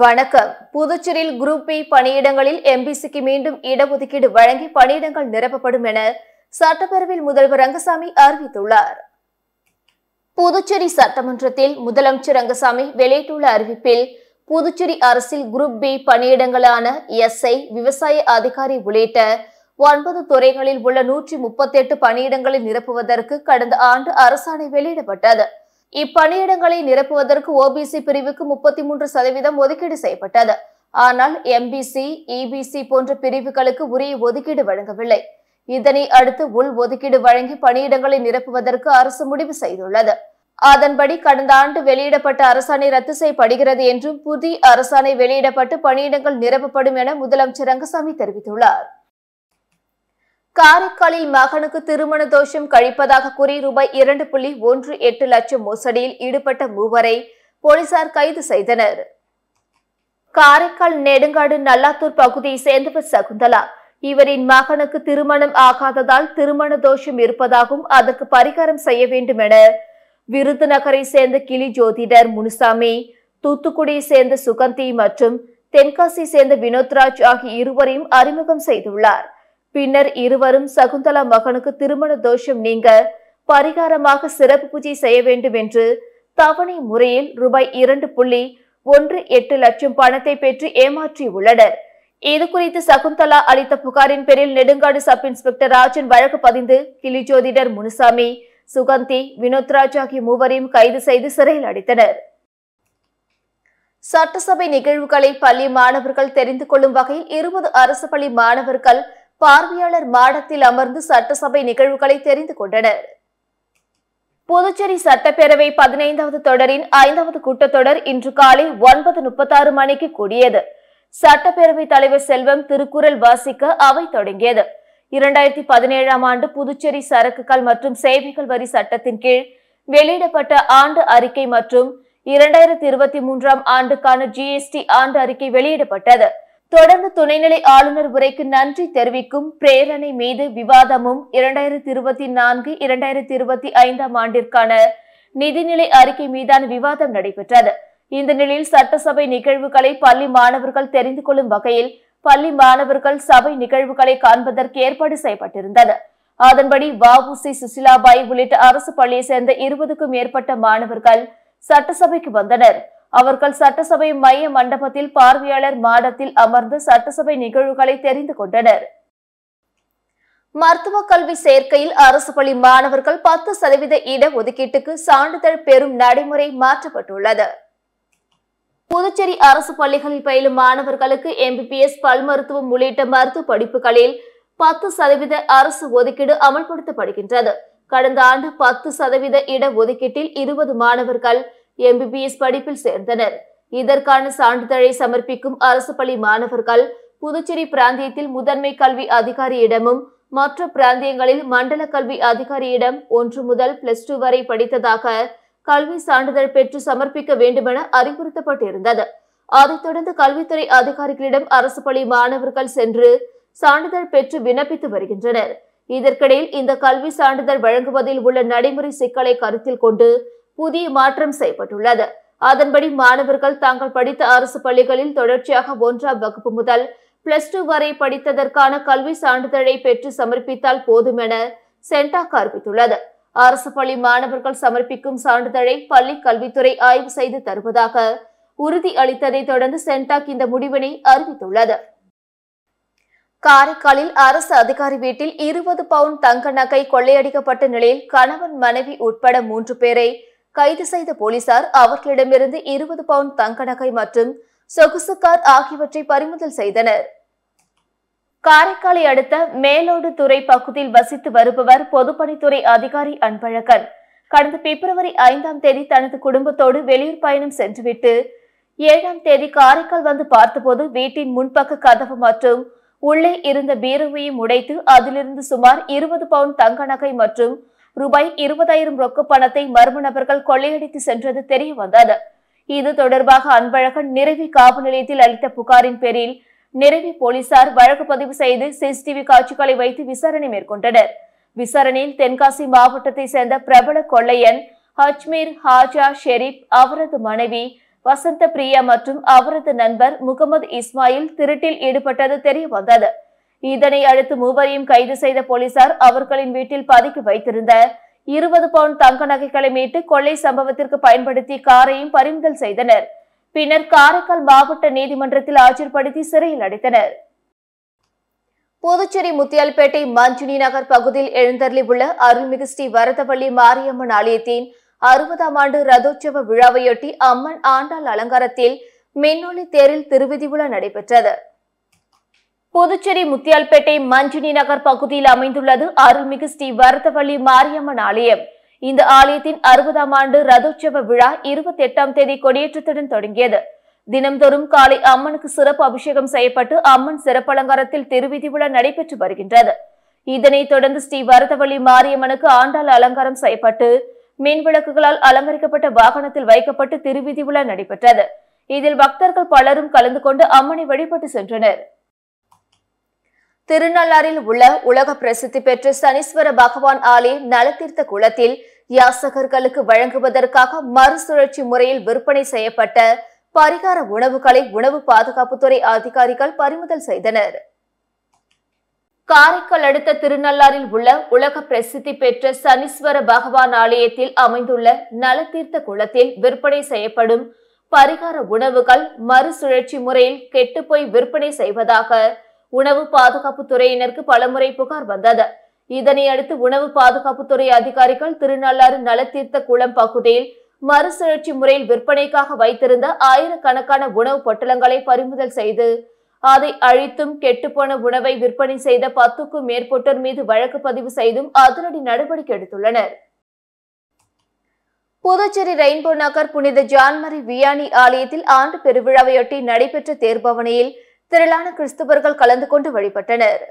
வணக்கம் புதுச்சேரியில் group B பணியிடங்களில் எம்பிசிக்கு மீண்டும் இடஒதுக்கீடு வழங்கி பணியிடங்கள் நிரப்பப்படும் என சட்டப்பேரவையில் முதல்வர் ரங்கசாமி அறிவித்துள்ளார் புதுச்சேரி சட்டமன்றத்தில் முதலமைச்சர் ரங்கசாமி வெளியிட்டுள்ள அறிவிப்பில் புதுச்சேரி அரசில் குரூப் பி பணியிடங்களான எஸ்ஐ விவசாய அதிகாரி உள்ளிட்ட ஒன்பது துறைகளில் உள்ள நூற்றி முப்பத்தி எட்டு பணியிடங்களை நிரப்புவதற்கு கடந்த ஆண்டு அரசாணை வெளியிடப்பட்டது இப்பணியிடங்களை நிரப்புவதற்கு ஓபிசி பிரிவுக்கு முப்பத்தி மூன்று சதவீதம் ஒதுக்கீடு செய்யப்பட்டது ஆனால் எம்பிசி இபிசி e போன்ற பிரிவுகளுக்கு உரிய ஒதுக்கீடு வழங்கவில்லை இதனை அடுத்து உள் ஒதுக்கீடு வழங்கி பணியிடங்களை நிரப்புவதற்கு அரசு முடிவு செய்துள்ளது அதன்படி கடந்த ஆண்டு வெளியிடப்பட்ட அரசாணை ரத்து செய்யப்படுகிறது என்றும் புதிய அரசாணை வெளியிடப்பட்டு பணியிடங்கள் நிரப்பப்படும் என முதலமைச்சர் ரங்கசாமி தெரிவித்துள்ளார் காரைக்காலில் மகனுக்கு திருமண தோஷம் கழிப்பதாக கூறி ரூபாய் இரண்டு புள்ளி ஒன்று எட்டு லட்சம் மோசடியில் ஈடுபட்ட மூவரை போலீசார் கைது செய்தனர் காரைக்கால் நெடுங்காடு நல்லாத்தூர் பகுதியை சேர்ந்தவர் சகுந்தலா இவரின் மகனுக்கு திருமணம் ஆகாததால் திருமண தோஷம் இருப்பதாகவும் அதற்கு பரிகாரம் செய்ய வேண்டும் என விருதுநகரை சேர்ந்த கிளி ஜோதிடர் முனுசாமி தூத்துக்குடியை சேர்ந்த சுகந்தி மற்றும் தென்காசியை சேர்ந்த வினோத்ராஜ் ஆகிய இருவரையும் அறிமுகம் செய்துள்ளார் பின்னர் இருவரும் சகுந்தலா மகனுக்கு திருமண தோஷம் நீங்க பரிகாரமாக சிறப்பு பூஜை செய்ய வேண்டும் என்று தவணை முறையில் ரூபாய் இரண்டு புள்ளி ஒன்று எட்டு லட்சம் பணத்தை பெற்று ஏமாற்றி உள்ளனர் இது குறித்து சகுந்தலா அளித்த புகாரின் பேரில் நெடுங்காடு சப் இன்ஸ்பெக்டர் ராஜன் வழக்கு பதிந்து கிளிஜோதிடர் முனுசாமி சுகந்தி வினோத்ராஜ் ஆகிய மூவரையும் கைது செய்து சிறையில் அடைத்தனர் சட்டசபை நிகழ்வுகளை பள்ளி மாணவர்கள் தெரிந்து கொள்ளும் வகையில் இருபது அரசு பள்ளி மாணவர்கள் பார்வையாளர் மாடத்தில் அமர்ந்து சட்டசபை நிகழ்வுகளை தெரிந்து கொண்டனர் புதுச்சேரி சட்டப்பேரவை பதினைந்தாவது தொடரின் ஐந்தாவது கூட்டத்தொடர் இன்று காலை ஒன்பது முப்பத்தாறு மணிக்கு கூடியது சட்டப்பேரவை தலைவர் செல்வம் திருக்குறள் வாசிக்க அவை தொடங்கியது இரண்டாயிரத்தி பதினேழாம் ஆண்டு புதுச்சேரி சரக்குகள் மற்றும் சேவைகள் வரி சட்டத்தின் கீழ் வெளியிடப்பட்ட ஆண்டு அறிக்கை மற்றும் இரண்டாயிரத்தி இருபத்தி மூன்றாம் ஆண்டுக்கான ஜிஎஸ்டி ஆண்டு அறிக்கை வெளியிடப்பட்டது தொடர்ந்து துணைநிலை ஆளுநர் உரைக்கு நன்றி தெரிவிக்கும் பிரேரணை மீது விவாதமும் இரண்டாயிரத்தி இருபத்தி நான்கு இரண்டாயிரத்தி இருபத்தி ஐந்தாம் ஆண்டிற்கான நிதிநிலை அறிக்கை மீதான விவாதம் நடைபெற்றது இந்த நிலையில் சட்டசபை நிகழ்வுகளை பள்ளி மாணவர்கள் தெரிந்து கொள்ளும் வகையில் பள்ளி மாணவர்கள் சபை நிகழ்வுகளை காண்பதற்கு ஏற்பாடு செய்யப்பட்டிருந்தது அதன்படி வஉசி சுசிலாபாய் உள்ளிட்ட அரசு பள்ளியை சேர்ந்த இருபதுக்கும் மேற்பட்ட மாணவர்கள் சட்டசபைக்கு வந்தனர் அவர்கள் சட்டசபை மைய மண்டபத்தில் பார்வையாளர் மாடத்தில் அமர்ந்து சட்டசபை நிகழ்வுகளை தெரிந்து கொண்டனர் மருத்துவ கல்வி சேர்க்கையில் அரசு பள்ளி மாணவர்கள் பத்து சதவீத இட ஒதுக்கீட்டுக்கு சான்றிதழ் பெறும் நடைமுறை மாற்றப்பட்டுள்ளது புதுச்சேரி அரசு பள்ளிகளில் பயிலும் மாணவர்களுக்கு எம்பிபிஎஸ் பல் மருத்துவம் உள்ளிட்ட மருத்துவ படிப்புகளில் பத்து சதவீத அரசு ஒதுக்கீடு அமல்படுத்தப்படுகின்றது கடந்த ஆண்டு பத்து சதவீத இட ஒதுக்கீட்டில் இருபது மாணவர்கள் எம்பிபிஎஸ் படிப்பில் சேர்ந்தனர் இதற்கான சான்றிதழை சமர்ப்பிக்கும் அரசு பள்ளி மாணவர்கள் புதுச்சேரி பிராந்தியத்தில் முதன்மை கல்வி அதிகாரியிடமும் மற்ற பிராந்தியங்களில் மண்டல கல்வி அதிகாரியிடம் ஒன்று முதல் பிளஸ் டூ வரை படித்ததாக கல்வி சான்றிதழ் பெற்று சமர்ப்பிக்க வேண்டுமென அறிவுறுத்தப்பட்டிருந்தது அதைத் தொடர்ந்து கல்வித்துறை அதிகாரிகளிடம் அரசு பள்ளி மாணவர்கள் சென்று சான்றிதழ் பெற்று விண்ணப்பித்து வருகின்றனர் இதற்கிடையில் இந்த கல்வி சான்றிதழ் வழங்குவதில் உள்ள நடைமுறை சிக்கலை கருத்தில் கொண்டு புதிய மாற்றம் செய்யப்பட்டுள்ளது அதன்படி மாணவர்கள் தாங்கள் படித்த அரசு பள்ளிகளில் தொடர்ச்சியாக ஒன்றாம் வகுப்பு முதல் பிளஸ் டூ வரை படித்ததற்கான கல்வி சான்றிதழை பெற்று சமர்ப்பித்தால் போதும் என சென்டாக் அறிவித்துள்ளது அரசு பள்ளி மாணவர்கள் சமர்ப்பிக்கும் சான்றிதழை பள்ளி கல்வித்துறை ஆய்வு செய்து தருவதாக உறுதி அளித்ததை தொடர்ந்து சென்டாக் இந்த முடிவினை அறிவித்துள்ளது காரைக்காலில் அரசு அதிகாரி வீட்டில் இருபது பவுண்ட் தங்க நகை கொள்ளையடிக்கப்பட்ட நிலையில் கணவன் மனைவி உட்பட மூன்று பேரை கைது செய்த போலீசார் அவர்களிடமிருந்து இருபது பவுண்ட் தங்கடகை மற்றும் சொகுசு கார் ஆகியவற்றை பறிமுதல் செய்தனர் காரைக்காலை அடுத்த மேலோடு துறை பகுதியில் வசித்து வருபவர் பொதுப்பணித்துறை அதிகாரி அன்பழகன் கடந்த பிப்ரவரி ஐந்தாம் தேதி தனது குடும்பத்தோடு வெளியூர் பயணம் சென்றுவிட்டு ஏழாம் தேதி காரைக்கால் வந்து பார்த்தபோது வீட்டின் முன்பக்க கதவு மற்றும் உள்ளே இருந்த பீரவையும் உடைத்து அதிலிருந்து சுமார் இருபது பவுன் தங்க நகை மற்றும் ரூபாய் இருபதாயிரம் ரொக்க பணத்தை மர்ம நபர்கள் கொள்ளையடித்து சென்றது தெரிய வந்தது இது தொடர்பாக அன்பழகன் நிறைவி காவல் நிலையத்தில் அளித்த புகாரின் பேரில் நிறைவி போலீசார் வழக்கு பதிவு செய்து சிசிடிவி காட்சிகளை வைத்து விசாரணை மேற்கொண்டனர் விசாரணையில் தென்காசி மாவட்டத்தை சேர்ந்த பிரபல கொள்ளையன் ஹஜ்மீர் ஹாஜா ஷெரீப் அவரது மனைவி வசந்த பிரியா மற்றும் அவரது நண்பர் முகமது இஸ்மாயில் திருட்டில் ஈடுபட்டது தெரிய வந்தது இதனை அடுத்து மூவரையும் கைது செய்த போலீசார் அவர்களின் வீட்டில் பதுக்கி வைத்திருந்த இருபது பவுண்ட் தங்க நகைகளை மீட்டு கொள்ளை சம்பவத்திற்கு பயன்படுத்தி காரையும் பறிமுதல் செய்தனர் பின்னர் காரைக்கால் மாவட்ட நீதிமன்றத்தில் ஆஜர்படுத்தி சிறையில் அடைத்தனர் புதுச்சேரி முத்தியால்பேட்டை மஞ்சுனி நகர் பகுதியில் எழுந்தருளி உள்ள அருள்மிகு ஸ்ரீ வரதவள்ளி மாரியம்மன் ஆலயத்தின் அறுபதாம் ஆண்டு ரதோற்சவ விழாவையொட்டி அம்மன் ஆண்டாள் அலங்காரத்தில் மின்னொளி தேரில் திருவிதி விழா நடைபெற்றது புதுச்சேரி முத்தியால்பேட்டை மஞ்சுனி நகர் பகுதியில் அமைந்துள்ளது அருள்மிகு ஸ்ரீ வரதவள்ளி மாரியம்மன் ஆலயம் இந்த ஆலயத்தின் அறுபதாம் ஆண்டு ரதோற்சவ விழா இருபத்தி எட்டாம் தேதி கொடியேற்றத்துடன் தொடங்கியது தினம்தோறும் காலை அம்மனுக்கு சிறப்பு அபிஷேகம் செய்யப்பட்டு அம்மன் சிறப்பலங்காரத்தில் திருவிதி விழா நடைபெற்று வருகின்றது இதனைத் தொடர்ந்து ஸ்ரீ வரதவள்ளி மாரியம்மனுக்கு ஆண்டாள் அலங்காரம் செய்யப்பட்டு மின் விளக்குகளால் அலங்கரிக்கப்பட்ட வாகனத்தில் வைக்கப்பட்டு திருவிதி விழா நடைபெற்றது இதில் பக்தர்கள் பலரும் கலந்து கொண்டு அம்மனை வழிபட்டு சென்றனர் திருநள்ளாறில் உள்ள உலக பிரசித்தி பெற்ற சனீஸ்வர பகவான் ஆலய நலத்தீர்த்த குளத்தில் யாசகர்களுக்கு வழங்குவதற்காக மறுசுழற்சி முறையில் விற்பனை செய்யப்பட்ட பரிகார உணவுகளை உணவு பாதுகாப்புத்துறை அதிகாரிகள் பறிமுதல் செய்தனர் காரைக்கால் அடுத்த திருநள்ளாறில் உள்ள உலக பிரசித்தி பெற்ற சனீஸ்வர பகவான் ஆலயத்தில் அமைந்துள்ள நலத்தீர்த்த குளத்தில் விற்பனை செய்யப்படும் பரிகார உணவுகள் மறுசுழற்சி முறையில் கெட்டுப்போய் விற்பனை செய்வதாக உணவு பாதுகாப்பு துறையினருக்கு பலமுறை புகார் வந்தது இதனை அடுத்து உணவு பாதுகாப்புத்துறை அதிகாரிகள் திருநள்ளாறு நலத்தீர்த்த குளம் பகுதியில் மறுசுழற்சி முறையில் விற்பனைக்காக வைத்திருந்த ஆயிரக்கணக்கான உணவு பொட்டலங்களை பறிமுதல் செய்து அதை அழித்தும் கெட்டுப்போன உணவை விற்பனை செய்த பத்துக்கும் மேற்பட்டோர் மீது வழக்கு பதிவு செய்தும் அதிரடி நடவடிக்கை எடுத்துள்ளனர் புதுச்சேரி ரெயின்போ நகர் புனித ஜான்மரி வியானி ஆலயத்தில் ஆண்டு பெருவிழாவையொட்டி நடைபெற்ற தேர்பவனியில் திரளான கிறிஸ்துவர்கள் கலந்து கொண்டு வழிபட்டனர்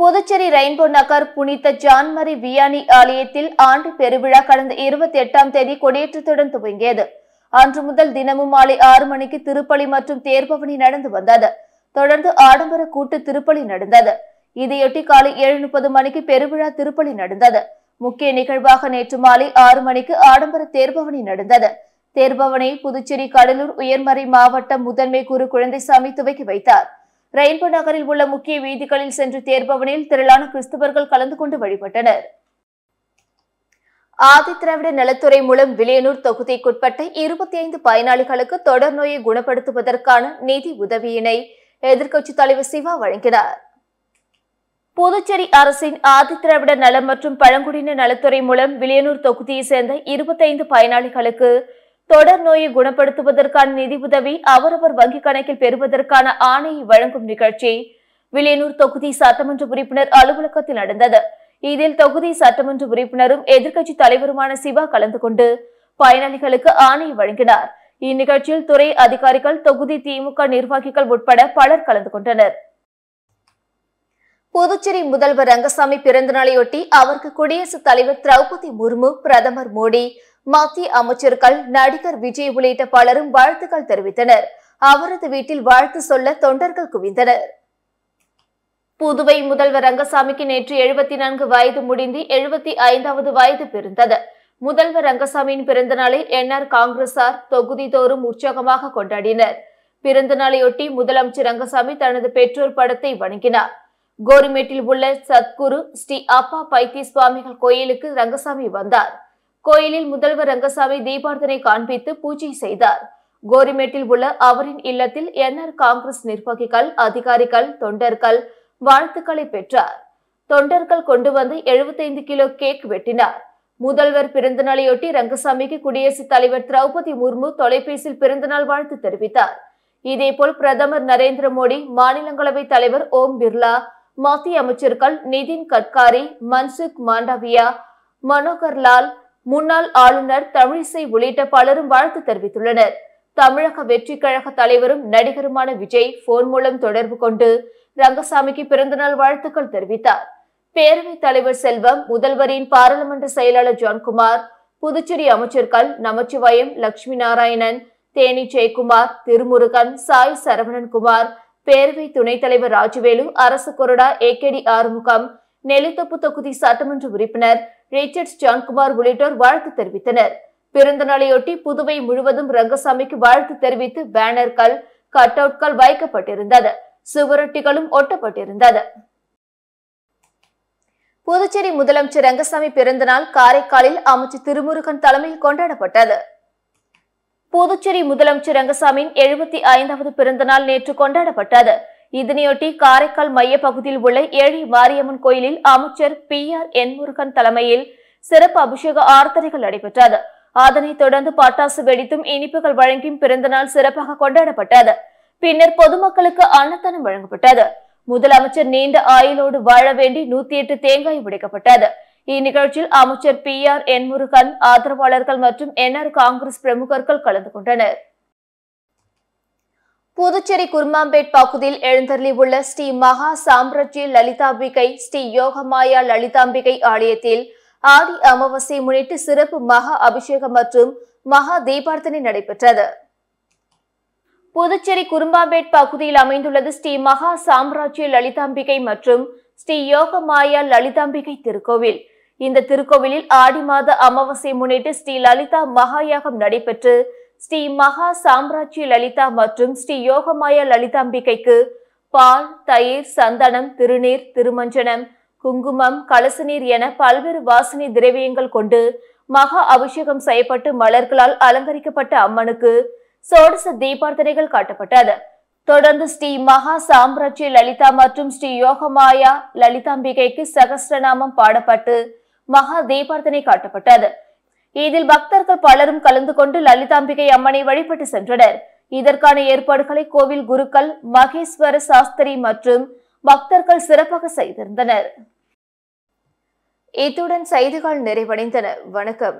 புதுச்சேரி ரெயின்போ நகர் புனித ஜான்மரி வியானி ஆலயத்தில் ஆண்டு பெருவிழா கடந்த இருபத்தி எட்டாம் தேதி கொடியேற்றத்துடன் துவங்கியது அன்று முதல் தினமும் மாலை ஆறு மணிக்கு திருப்பலி மற்றும் தேர்பவனி நடந்து வந்தது தொடர்ந்து ஆடம்பர கூட்டு திருப்பலி நடந்தது இதையொட்டி காலை ஏழு முப்பது மணிக்கு பெருவிழா திருப்பலி நடந்தது முக்கிய நிகழ்வாக நேற்று மாலை ஆறு மணிக்கு ஆடம்பர தேர்பவனி நடந்தது தேர்பவனை புதுச்சேரி கடலூர் உயர்மறை மாவட்ட முதன்மை குரு குழந்தைசாமி துவக்கி வைத்தார் ரயின்போ நகரில் உள்ள முக்கிய வீதிகளில் சென்று தேர்பவனில் திரளான கிறிஸ்தவர்கள் கலந்து கொண்டு வழிபட்டனர் ஆதிதிராவிட நலத்துறை மூலம் விளையனூர் தொகுதிக்குட்பட்ட இருபத்தி ஐந்து பயனாளிகளுக்கு தொடர் நோயை குணப்படுத்துவதற்கான நிதி உதவியினை எதிர்க்கட்சித் தலைவர் சிவா வழங்கினார் புதுச்சேரி அரசின் ஆதிதிராவிட நலம் மற்றும் பழங்குடியின நலத்துறை மூலம் விளையனூர் தொகுதியை சேர்ந்த இருபத்தைந்து பயனாளிகளுக்கு தொடர் நோயை குணப்படுத்துவதற்கான நிதி உதவி அவரவர் வங்கிக் கணக்கில் பெறுவதற்கான ஆணையை வழங்கும் நிகழ்ச்சி வில்லியனூர் தொகுதி சட்டமன்ற உறுப்பினர் அலுவலகத்தில் நடந்தது இதில் தொகுதி சட்டமன்ற உறுப்பினரும் எதிர்க்கட்சி தலைவருமான சிவா கலந்து கொண்டு பயனாளிகளுக்கு ஆணை வழங்கினார் இந்நிகழ்ச்சியில் துறை அதிகாரிகள் தொகுதி திமுக நிர்வாகிகள் உட்பட பலர் கலந்து கொண்டனர் புதுச்சேரி முதல்வர் ரங்கசாமி பிறந்தநாளையொட்டி அவருக்கு குடியரசுத் தலைவர் திரௌபதி முர்மு பிரதமர் மோடி மத்திய அமைச்சர்கள் நடிகர் விஜய் உள்ளிட்ட பலரும் வாழ்த்துக்கள் தெரிவித்தனர் அவரது வீட்டில் வாழ்த்து சொல்ல தொண்டர்கள் குவிந்தனர் புதுவை முதல்வர் ரங்கசாமிக்கு நேற்று எழுபத்தி நான்கு வயது முடிந்து எழுபத்தி ஐந்தாவது வயது பிறந்தது முதல்வர் ரங்கசாமியின் பிறந்த நாளை என்ஆர் காங்கிரசார் தொகுதி தோறும் உற்சாகமாக கொண்டாடினர் பிறந்த நாளையொட்டி முதலமைச்சர் ரங்கசாமி தனது பெற்றோர் படத்தை வணங்கினார் கோரிமேட்டில் உள்ள சத்குரு ஸ்ரீ அப்பா பைத்தி சுவாமிகள் கோயிலுக்கு ரங்கசாமி வந்தார் கோயிலில் முதல்வர் ரங்கசாமி தீபார்த்தனை காண்பித்து பூஜை செய்தார் கோரிமேட்டில் உள்ள அவரின் இல்லத்தில் என்ஆர் காங்கிரஸ் நிர்வாகிகள் அதிகாரிகள் தொண்டர்கள் வாழ்த்துக்களை பெற்றார் தொண்டர்கள் கொண்டு வந்து எழுபத்தைந்து கிலோ கேக் வெட்டினார் முதல்வர் பிறந்தநாளையொட்டி ரங்கசாமிக்கு குடியரசுத் தலைவர் திரௌபதி முர்மு தொலைபேசியில் பிறந்தநாள் வாழ்த்து தெரிவித்தார் இதேபோல் பிரதமர் நரேந்திர மோடி மாநிலங்களவை தலைவர் ஓம் பிர்லா மத்திய அமைச்சர்கள் நிதின் கட்காரி மன்சுக் மாண்டவியா மனோகர் லால் முன்னாள் ஆளுநர் தமிழிசை உள்ளிட்ட பலரும் வாழ்த்து தெரிவித்துள்ளனர் தமிழக வெற்றி கழக தலைவரும் நடிகருமான விஜய் போன் மூலம் தொடர்பு கொண்டு ரங்கசாமிக்கு பிறந்தநாள் வாழ்த்துக்கள் தெரிவித்தார் பேரவைத் தலைவர் செல்வம் முதல்வரின் பாராளுமன்ற செயலாளர் ஜான்குமார் புதுச்சேரி அமைச்சர்கள் நமச்சிவாயம் லட்சுமி நாராயணன் தேனி ஜெயக்குமார் திருமுருகன் சாய் சரவணன் குமார் பேரவை துணைத் தலைவர் ராஜவேலு அரசு கொறடா ஏ கேடி ஆறுமுகம் நெல்லித்தோப்பு தொகுதி சட்டமன்ற உறுப்பினர் ரிச்சர்ட் ஜான்குமார் உள்ளிட்டோர் வாழ்த்து தெரிவித்தனர் பிறந்த நாளையொட்டி புதுவை முழுவதும் ரங்கசாமிக்கு வாழ்த்து தெரிவித்து பேனர்கள் கட் அவுட்கள் வைக்கப்பட்டிருந்தது சுவரொட்டிகளும் ஒட்டப்பட்டிருந்தது புதுச்சேரி முதலமைச்சர் ரங்கசாமி பிறந்தநாள் காரைக்காலில் அமைச்சர் திருமுருகன் தலைமையில் கொண்டாடப்பட்டது புதுச்சேரி முதலமைச்சர் ரங்கசாமியின் எழுபத்தி ஐந்தாவது பிறந்தநாள் நேற்று கொண்டாடப்பட்டது இதனையொட்டி காரைக்கால் மைய பகுதியில் உள்ள ஏழை மாரியம்மன் கோயிலில் அமைச்சர் பி ஆர் என் முருகன் தலைமையில் சிறப்பு அபிஷேக ஆர்த்தனைகள் நடைபெற்றது அதனைத் தொடர்ந்து பட்டாசு வெடித்தும் இனிப்புகள் வழங்கியும் பிறந்தநாள் சிறப்பாக கொண்டாடப்பட்டது பின்னர் பொதுமக்களுக்கு அன்னதானம் வழங்கப்பட்டது முதலமைச்சர் நீண்ட ஆயுளோடு வாழ வேண்டி நூத்தி எட்டு தேங்காய் உடைக்கப்பட்டது இந்நிகழ்ச்சியில் அமைச்சர் பி ஆர் என் முருகன் ஆதரவாளர்கள் மற்றும் என்ஆர் காங்கிரஸ் பிரமுகர்கள் கலந்து கொண்டனர் புதுச்சேரி குர்மாம்பேட் பகுதியில் எழுந்தருளி உள்ள ஸ்ரீ மகா சாம்ராஜ்ய லலிதாம்பிகை ஸ்ரீ யோகமாயா லலிதாம்பிகை ஆலயத்தில் ஆடி அமாவாசை முன்னிட்டு சிறப்பு மகா அபிஷேகம் மற்றும் மகா தீபார்த்தனை நடைபெற்றது புதுச்சேரி குரும்பாம்பேட் பகுதியில் அமைந்துள்ளது ஸ்ரீ மகா சாம்ராஜ்ய லலிதாம்பிகை மற்றும் ஸ்ரீ யோகமாயா லலிதாம்பிகை திருக்கோவில் இந்த திருக்கோவிலில் ஆடி மாத அமாவாசை முன்னிட்டு ஸ்ரீ லலிதா மகாயாகம் நடைபெற்று ஸ்ரீ மகா சாம்ராஜ்ய லலிதா மற்றும் ஸ்ரீ யோகமாய லலிதாம்பிகைக்கு பால் தயிர் சந்தனம் திருநீர் திருமஞ்சனம் குங்குமம் கலசநீர் என பல்வேறு வாசனை திரவியங்கள் கொண்டு மகா அபிஷேகம் செய்யப்பட்டு மலர்களால் அலங்கரிக்கப்பட்ட அம்மனுக்கு சோடச தீபார்த்தனைகள் காட்டப்பட்டது தொடர்ந்து ஸ்ரீ மகா சாம்ராஜ்ய லலிதா மற்றும் ஸ்ரீ யோகமாயா லலிதாம்பிகைக்கு சகஸ்ரநாமம் பாடப்பட்டு மகா தீபார்த்தனை காட்டப்பட்டது இதில் பக்தர்கள் பலரும் கலந்து கொண்டு லலிதாம்பிகை அம்மனை வழிபட்டு சென்றனர் இதற்கான ஏற்பாடுகளை கோவில் குருக்கள் மகேஸ்வர சாஸ்திரி மற்றும் பக்தர்கள் சிறப்பாக செய்திருந்தனர் இத்துடன் செய்திகள் நிறைவடைந்தன வணக்கம்